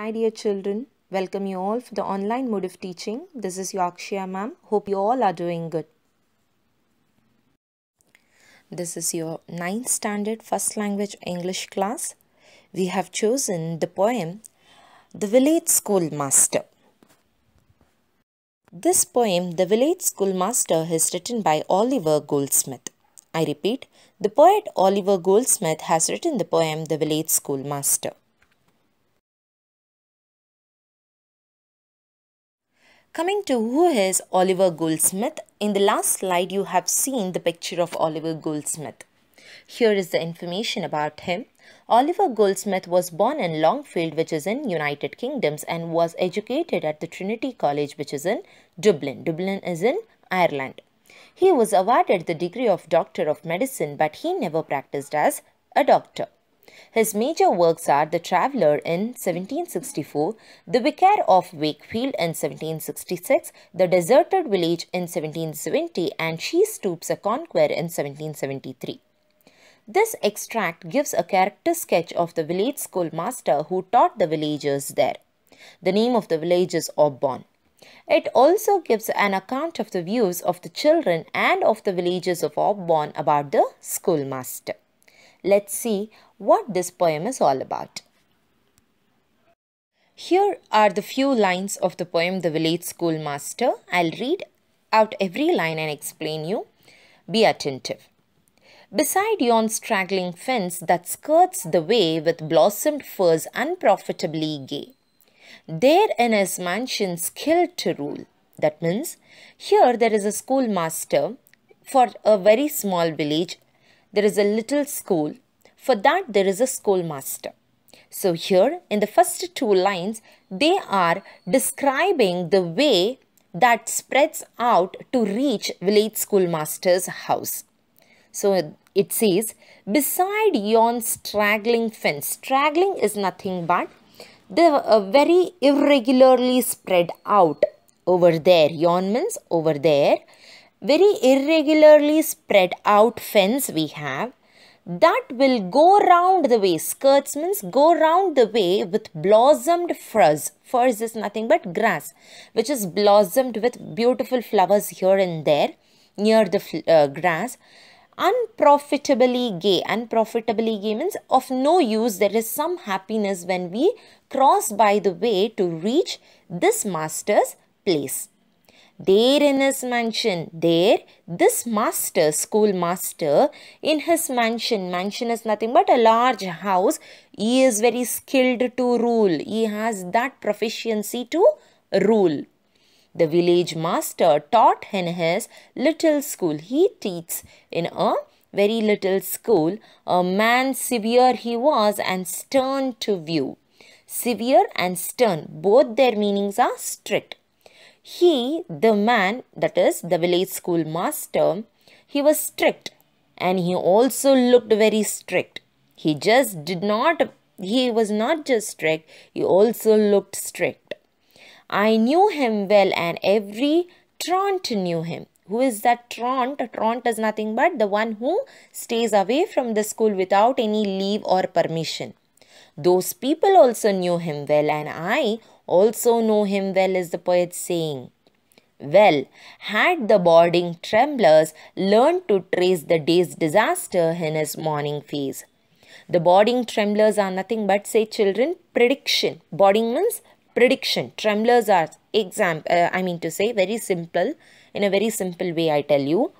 Hi dear children, welcome you all for the online mode of teaching. This is Yorkshire ma'am. Hope you all are doing good. This is your 9th standard first language English class. We have chosen the poem The Village Schoolmaster. This poem, The Village Schoolmaster, is written by Oliver Goldsmith. I repeat, the poet Oliver Goldsmith has written the poem The Village Schoolmaster. Coming to who is Oliver Goldsmith, in the last slide you have seen the picture of Oliver Goldsmith. Here is the information about him. Oliver Goldsmith was born in Longfield which is in United Kingdoms and was educated at the Trinity College which is in Dublin. Dublin is in Ireland. He was awarded the degree of Doctor of Medicine but he never practiced as a doctor. His major works are The Traveller in 1764, The Vicar of Wakefield in 1766, The Deserted Village in 1770 and She Stoops a Conqueror in 1773. This extract gives a character sketch of the village schoolmaster who taught the villagers there. The name of the village is Obon. It also gives an account of the views of the children and of the villagers of Obon about the schoolmaster. Let's see what this poem is all about. Here are the few lines of the poem The Village Schoolmaster. I'll read out every line and explain you. Be attentive. Beside yon straggling fence that skirts the way with blossomed firs unprofitably gay. There in his mansion skilled to rule. That means here there is a schoolmaster for a very small village there is a little school. For that, there is a schoolmaster. So here in the first two lines, they are describing the way that spreads out to reach village schoolmaster's house. So it says, beside yon straggling fence. Straggling is nothing but the uh, very irregularly spread out over there. Yon means over there very irregularly spread out fence we have that will go round the way. Skirts means go round the way with blossomed furs. Furs is nothing but grass which is blossomed with beautiful flowers here and there near the uh, grass. Unprofitably gay. Unprofitably gay means of no use. There is some happiness when we cross by the way to reach this master's place there in his mansion, there, this master, schoolmaster, in his mansion, mansion is nothing but a large house, he is very skilled to rule, he has that proficiency to rule. The village master taught in his little school, he teaches in a very little school, a man severe he was and stern to view. Severe and stern, both their meanings are strict. He, the man, that is the village schoolmaster, he was strict and he also looked very strict. He just did not, he was not just strict, he also looked strict. I knew him well and every Trant knew him. Who is that Trant? Trant is nothing but the one who stays away from the school without any leave or permission. Those people also knew him well and I also know him well is the poet's saying. Well, had the boarding tremblers learned to trace the day's disaster in his morning face. The boarding tremblers are nothing but say children prediction. Boarding means prediction. Tremblers are exam. Uh, I mean to say very simple in a very simple way. I tell you,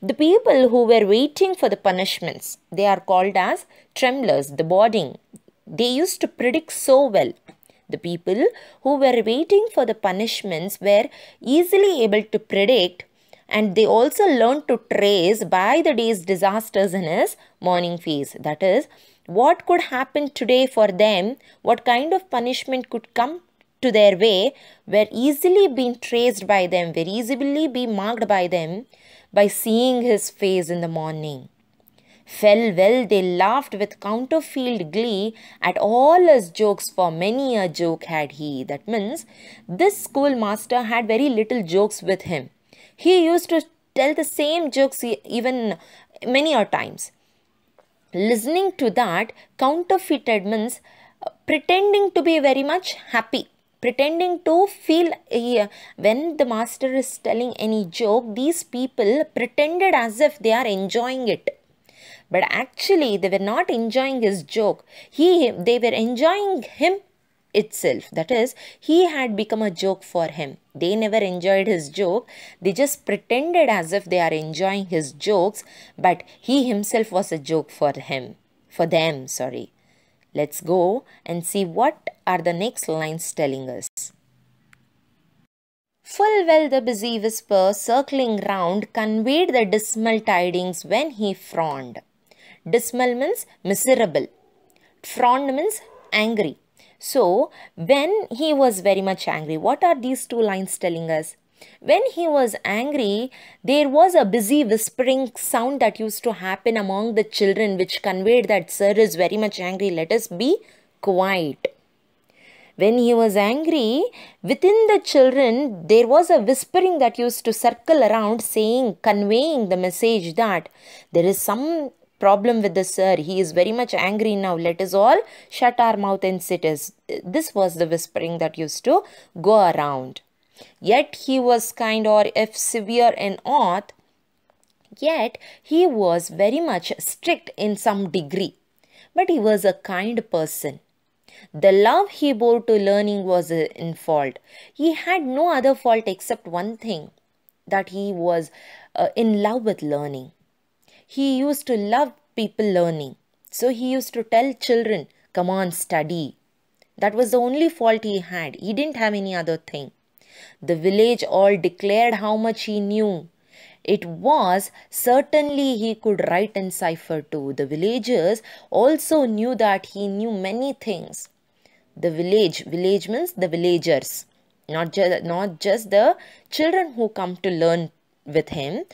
the people who were waiting for the punishments they are called as tremblers. The boarding they used to predict so well the people who were waiting for the punishments were easily able to predict and they also learned to trace by the day's disasters in his morning phase. That is, what could happen today for them, what kind of punishment could come to their way, were easily being traced by them, were easily be marked by them by seeing his face in the morning fell well. They laughed with counterfeit glee at all his jokes, for many a joke had he. That means this schoolmaster had very little jokes with him. He used to tell the same jokes even many a times. Listening to that, counterfeited means pretending to be very much happy pretending to feel uh, when the master is telling any joke these people pretended as if they are enjoying it but actually they were not enjoying his joke he they were enjoying him itself that is he had become a joke for him they never enjoyed his joke they just pretended as if they are enjoying his jokes but he himself was a joke for him for them sorry let's go and see what are the next lines telling us Full well the busy whisper circling round conveyed the dismal tidings when he frowned. Dismal means miserable. Frond means angry. So, when he was very much angry, what are these two lines telling us? When he was angry, there was a busy whispering sound that used to happen among the children, which conveyed that sir is very much angry. Let us be quiet. When he was angry, within the children, there was a whispering that used to circle around, saying, conveying the message that there is some problem with the sir. He is very much angry now. Let us all shut our mouth and sit. As. This was the whispering that used to go around. Yet he was kind or if severe and odd, yet he was very much strict in some degree. But he was a kind person. The love he bore to learning was in fault. He had no other fault except one thing that he was uh, in love with learning. He used to love people learning. So he used to tell children, come on, study. That was the only fault he had. He didn't have any other thing. The village all declared how much he knew. It was certainly he could write and cipher too. The villagers also knew that he knew many things. The village, village means the villagers, not just, not just the children who come to learn with him,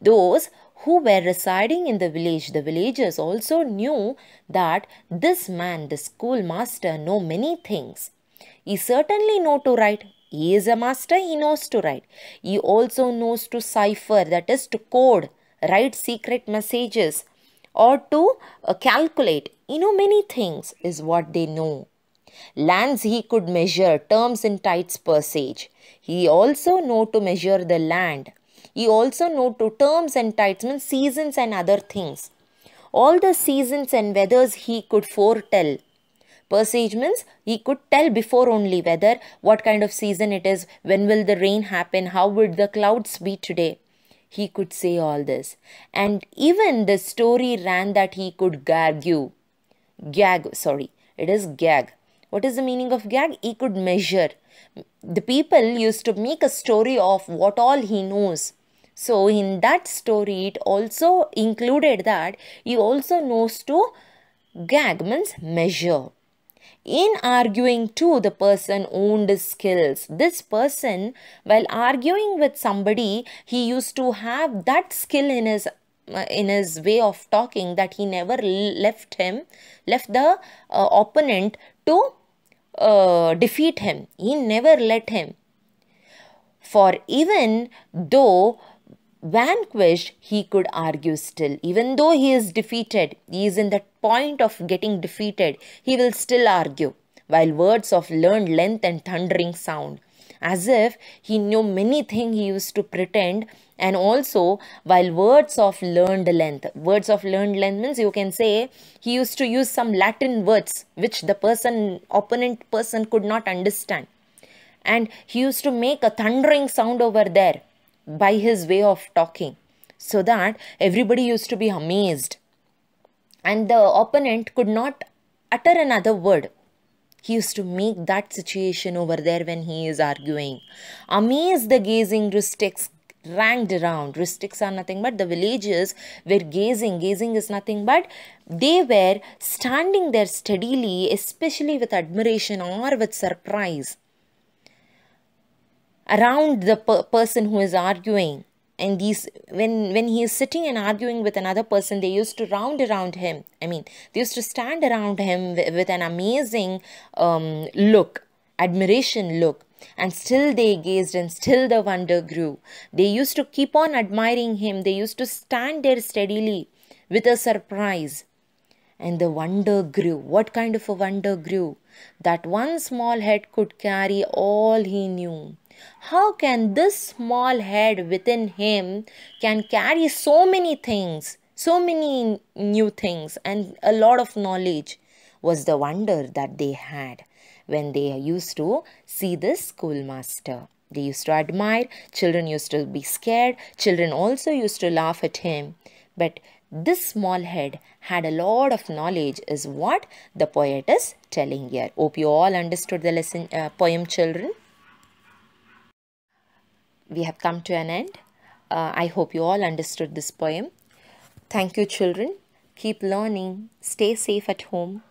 those who were residing in the village. The villagers also knew that this man, the schoolmaster, know many things. He certainly know to write. He is a master, he knows to write. He also knows to cipher, that is to code, write secret messages or to uh, calculate. You know many things is what they know. Lands he could measure, terms in tides per sage. He also know to measure the land you also knew to terms, entitlements, seasons and other things. All the seasons and weathers he could foretell. Presage means he could tell before only whether what kind of season it is, when will the rain happen, how would the clouds be today. He could say all this. And even the story ran that he could gag you. Gag, sorry, it is gag. What is the meaning of gag? He could measure. The people used to make a story of what all he knows. So in that story, it also included that he also knows to gag means measure. In arguing too, the person owned his skills. This person, while arguing with somebody, he used to have that skill in his uh, in his way of talking that he never left him left the uh, opponent to uh, defeat him he never let him for even though vanquished, he could argue still. Even though he is defeated, he is in that point of getting defeated, he will still argue, while words of learned length and thundering sound. As if he knew many things he used to pretend, and also while words of learned length. Words of learned length means you can say he used to use some Latin words which the person, opponent person could not understand. And he used to make a thundering sound over there by his way of talking so that everybody used to be amazed and the opponent could not utter another word he used to make that situation over there when he is arguing amaze the gazing rustics ranked around rustics are nothing but the villagers were gazing gazing is nothing but they were standing there steadily especially with admiration or with surprise around the per person who is arguing and these when when he is sitting and arguing with another person they used to round around him i mean they used to stand around him with, with an amazing um, look admiration look and still they gazed and still the wonder grew they used to keep on admiring him they used to stand there steadily with a surprise and the wonder grew what kind of a wonder grew that one small head could carry all he knew how can this small head within him can carry so many things so many new things and a lot of knowledge was the wonder that they had when they used to see this schoolmaster they used to admire children used to be scared children also used to laugh at him but this small head had a lot of knowledge is what the poet is telling here hope you all understood the lesson uh, poem children we have come to an end. Uh, I hope you all understood this poem. Thank you children. Keep learning. Stay safe at home.